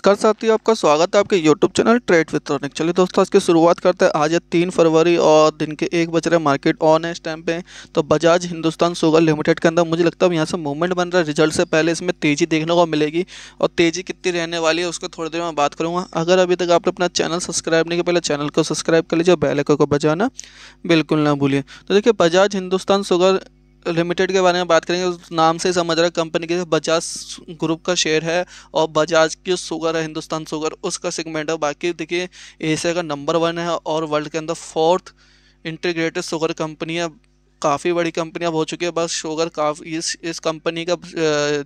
नमस्कार साथियों आपका स्वागत है आपके YouTube channel trade with Ronik चलिए दोस्तों आज की शुरुआत करते हैं आज है तीन फरवरी और दिन के एक बज रहे मार्केट ऑन है इस टाइम पे तो बजाज हिंदुस्तान सुगर लिमिटेड के अंदर मुझे लगता है यहाँ से मूवमेंट बन रहा है रिजल्ट से पहले इसमें तेज़ी देखने को मिलेगी और तेज़ी कितनी रहने वाली है उसको थोड़ी देर में बात करूँगा अगर अभी तक आपने अपना चैनल सब्सक्राइब नहीं किया पहले चैनल को सब्सक्राइब कर लीजिए बैलकों को बजाना बिल्कुल ना भूलिए तो देखिए बजाज हिंदुस्तान सुगर लिमिटेड के बारे में बात करेंगे उस नाम से समझ रहा है कंपनी के बजाज ग्रुप का शेयर है और बजाज की सुगर है हिंदुस्तान सुगर उसका सेगमेंट है बाकी देखिए एशिया का नंबर वन है और वर्ल्ड के अंदर फोर्थ इंटीग्रेटेड सुगर कंपनी है काफ़ी बड़ी कंपनियां अब हो चुकी है बस शुगर काफ़ी इस इस कंपनी का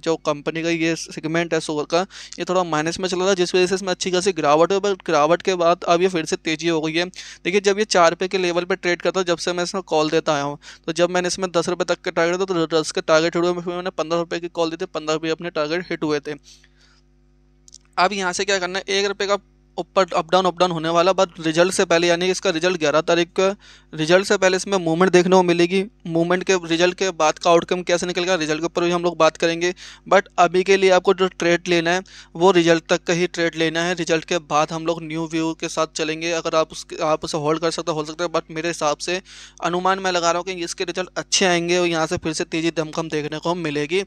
जो कंपनी का ये सेगमेंट है शुगर का ये थोड़ा माइनस में चल रहा है जिस वजह से इसमें अच्छी खासी गिरावट हुई बट गिरावट के बाद अब ये फिर से तेज़ी हो गई है देखिए जब ये चार रुपये के लेवल पर ट्रेड करता जब से मैं इसमें कॉल देता आया हूँ तो जब मैंने इसमें दस रुपये तक के टारगेट था तो दस के टारगेट हिट हुए फिर मैंने पंद्रह रुपये की कॉल दी थी पंद्रह रुपये अपने टारगेट हिट हुए थे अब यहाँ से क्या करना है एक रुपये का ऊपर अप डाउन अप डाउन होने वाला बट रिजल्ट से पहले यानी इसका रिजल्ट ग्यारह तारीख का रिजल्ट से पहले इसमें मूवमेंट देखने को मिलेगी मूवमेंट के रिजल्ट के बाद का आउटकम कैसे निकलेगा रिजल्ट के ऊपर भी हम लोग बात करेंगे बट अभी के लिए आपको जो ट्रेड लेना है वो रिजल्ट तक का ही ट्रेड लेना है रिजल्ट के बाद हम लोग न्यू व्यू के साथ चलेंगे अगर आप उसके आप उसे होल्ड कर सकते हो होल्ड सकते हो बट मेरे हिसाब से अनुमान मैं लगा रहा हूँ कि इसके रिजल्ट अच्छे आएंगे और यहाँ से फिर से तेज़ी दमकम देखने को मिलेगी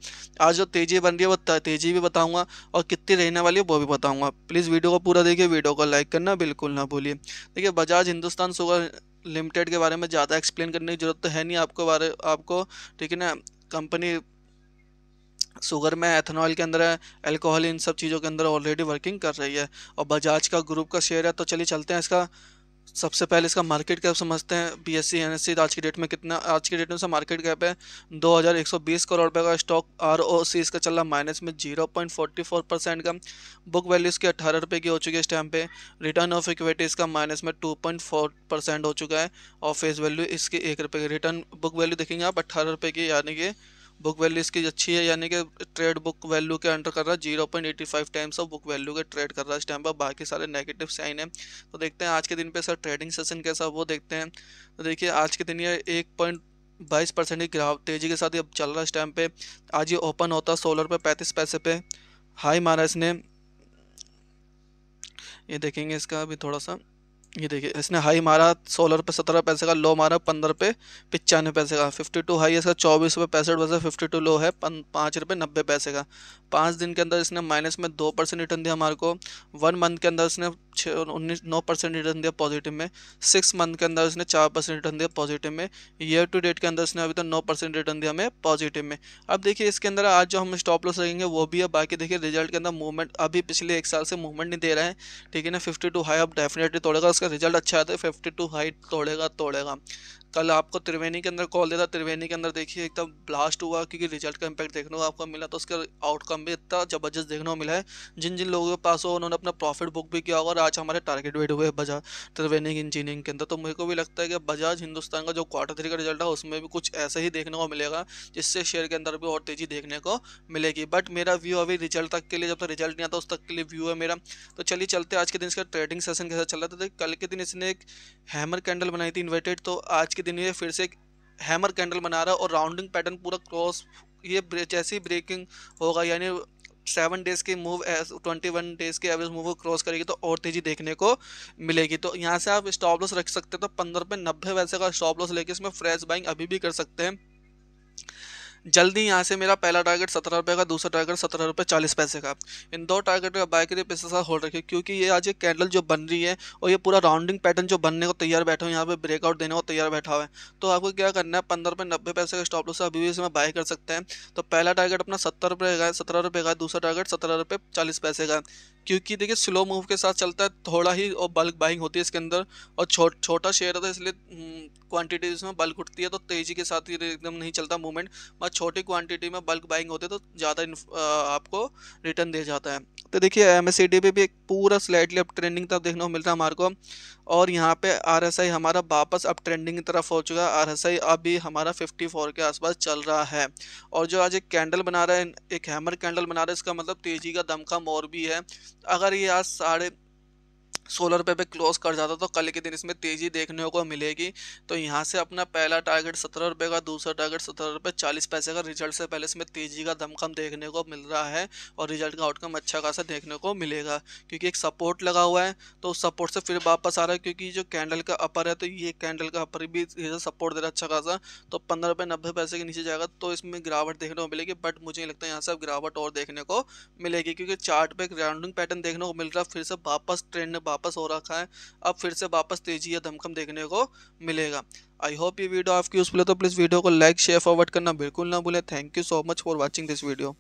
आज जो तेज़ी बन रही है वो तेज़ी भी बताऊँगा और कितनी रहने वाली है वो भी बताऊँगा प्लीज़ वीडियो को पूरा देखिए वीडियो को लाइक करना बिल्कुल ना भूलिए देखिए बजाज हिंदुस्तान शुगर लिमिटेड के बारे में ज़्यादा एक्सप्लेन करने की ज़रूरत तो है नहीं आपको बारे आपको ठीक है ना कंपनी शुगर में एथेनॉल के अंदर है एल्कोहल इन सब चीज़ों के अंदर ऑलरेडी वर्किंग कर रही है और बजाज का ग्रुप का शेयर है तो चलिए चलते हैं इसका सबसे पहले इसका मार्केट कैप समझते हैं बी एस सी आज की डेट में कितना आज की डेट में इसका मार्केट कैप है 2120 करोड़ रुपए का स्टॉक आर ओ सी इसका चल रहा है माइनस में 0.44 परसेंट का बुक वैल्यू इसकी अठारह रुपये की हो चुकी है इस टाइम पे रिटर्न ऑफ इक्विटी इसका माइनस में 2.4 परसेंट हो चुका है और फेस वैल्यू इसकी एक रुपये की रिटर्न बुक वैल्यू देखेंगे आप अट्ठारह रुपये की यानी कि बुक वैल्यू इसकी अच्छी है यानी कि ट्रेड बुक वैल्यू के अंडर कर रहा है zero point eighty five times of book value के ट्रेड कर रहा है इस टाइम पर बाकी सारे नेगेटिव साइन है तो देखते हैं आज के दिन पे सर ट्रेडिंग सेशन कैसा वो देखते हैं तो देखिए आज के दिन ये एक पॉइंट बाईस परसेंट की गिरावट तेजी के साथ ये चल रहा है इस टाइम पर आज ये ओपन होता है सोलर पर पैंतीस पैसे पे हाई मारा इसने ये देखेंगे इसका अभी थोड़ा सा ये देखिए इसने हाई मारा सोलह रुपये सत्रह पैसे का लो मारा पंद्रह पे पचानवे पैसे का फिफ्टी टू हाई इसका चौबीस रुपये पैंसठ पैसे फिफ्टी टू लो है पाँच रुपये नब्बे पैसे का पाँच दिन के अंदर इसने माइनस में दो परसेंट रिटर्न दिया हमारे को वन मंथ के अंदर इसने छः उन्नीस नौ परसेंट रिटर्न दिया पॉजिटिव में सिक्स मंथ के अंदर इसने चार परसेंट रिटर्न दिया पॉजिटिव में ईयर टू डेट के अंदर इसने अभी तक तो नौ परसेंट रिटर्न दिया हमें पॉजिटिव में अब देखिए इसके अंदर आज जो हम स्टॉप लॉस लगेंगे वो भी है बाकी देखिए रिजल्ट के अंदर मूवमेंट अभी पिछले एक साल से मूवमेंट नहीं दे रहे हैं ठीक है ना फिफ्टी टू हाई अब डेफिनेटली तोड़ेगा उसका इसका रिजल्ट अच्छा आया था फिफ्टी टू हाइट तोड़ेगा तोड़ेगा कल आपको त्रिवेणी के अंदर कॉल देता त्रिवेणी के अंदर देखिए एकदम ब्लास्ट हुआ क्योंकि रिजल्ट का इम्पैक्ट देखने को आपको मिला तो उसका आउटकम भी इतना जबरदस्त देखने को मिला है जिन जिन लोगों के पास हो उन्होंने अपना प्रॉफिट बुक भी किया होगा और आज हमारे टारगेट वेट हुए बजाज त्रिवेणी इंजीनियरिंग के अंदर तो मेरे को भी लगता है कि बजाज हिंदुस्तान का जो क्वार्टर थ्री का रिजल्ट है उसमें भी कुछ ऐसा ही देखने को मिलेगा जिससे शेयर के अंदर भी और तेज़ी देखने को मिलेगी बट मेरा व्यू अभी रिजल्ट तक के लिए जब तक रिजल्ट नहीं आता उस तक के लिए व्यू है मेरा तो चलिए चलते आज के दिन इसका ट्रेडिंग सेशन कैसा चल रहा था तो कल के दिन इसने एक हैमर कैंडल बनाई थी इन्वर्टेड तो आज के दिन ये फिर से एक हैमर कैंडल बना रहा है और राउंडिंग पैटर्न पूरा क्रॉस ये जैसे ही ब्रेकिंग होगा यानी सेवन डेज के मूव ट्वेंटी वन डेज के एवरेज मूव क्रॉस करेगी तो और तेजी देखने को मिलेगी तो यहाँ से आप स्टॉप लॉस रख सकते हैं तो पंद्रह रुपये नब्बे वैसे का स्टॉप लॉस लेके इसमें फ्रेश बाइंग अभी भी कर सकते हैं जल्दी यहाँ से मेरा पहला टारगेट सत्रह रुपये का दूसरा टारगेट सत्रह रुपये चालीस पैसे का इन दो टारगेट का बाय करिए पैसे साथ होल्ड रखिए क्योंकि ये आज ये कैंडल जो बन रही है और ये पूरा राउंडिंग पैटर्न जो बनने को तैयार बैठा है यहाँ पे ब्रेकआउट देने को तैयार बैठा हुआ है तो आपको क्या करना है पंद्रह रुपये नब्बे पैसे का स्टॉप लॉस अभी भी इसमें बाय कर सकते हैं तो पहला टारगेट अपना सत्तर रुपये का सत्रह रुपये का दूसरा टारगेट सत्रह रुपये चालीस पैसे का क्योंकि देखिए स्लो मूव के साथ चलता है थोड़ा ही और बल्क बाइंग होती है इसके अंदर और छो, छोटा शेयर है तो इसलिए क्वांटिटी इसमें बल्क उठती है तो तेज़ी के साथ ही एकदम नहीं चलता मूवमेंट छोटी क्वांटिटी में बल्क बाइंग होते तो ज़्यादा आपको रिटर्न दे जाता है तो देखिए एम एस पे भी एक पूरा स्लाइडली अप ट्रेंडिंग तरफ देखने को मिल रहा है हमारे को और यहाँ पे आर एस आई हमारा वापस अप ट्रेंडिंग की तरफ हो चुका है आर एस आई अभी हमारा 54 के आसपास चल रहा है और जो आज एक कैंडल बना रहा है एक हैमर कैंडल बना रहा है इसका मतलब तेज़ी का दमखम और भी है अगर ये आज साढ़े सोलह रुपये पे क्लोज कर जाता तो कल के दिन इसमें तेज़ी देखने को मिलेगी तो यहाँ से अपना पहला टारगेट सत्रह रुपये का दूसरा टारगेट सत्रह रुपये चालीस पैसे का रिजल्ट से पहले इसमें तेज़ी का दमखम देखने को मिल रहा है और रिजल्ट का आउटकम अच्छा खासा देखने को मिलेगा क्योंकि एक सपोर्ट लगा हुआ है तो उस सपोर्ट से फिर वापस आ रहा है क्योंकि जो कैंडल का अपर है तो ये कैंडल का अपर भी सपोर्ट दे रहा है अच्छा खासा तो पंद्रह रुपये नब्बे पैसे के नीचे जाएगा तो इसमें गिरावट देखने को मिलेगी बट मुझे नहीं लगता यहाँ से अब गिरावट और देखने को मिलेगी क्योंकि चार्ट एक ग्राउंडिंग पैटर्न देखने को मिल रहा है फिर से वापस ट्रेंड में वापस हो रखा है अब फिर से वापस तेजी या धमकम देखने को मिलेगा आई होप ये वीडियो आपकी यूजफुल है तो प्लीज़ वीडियो को लाइक शेयर फॉरवर्ड करना बिल्कुल ना भूलें thank you so much for watching this video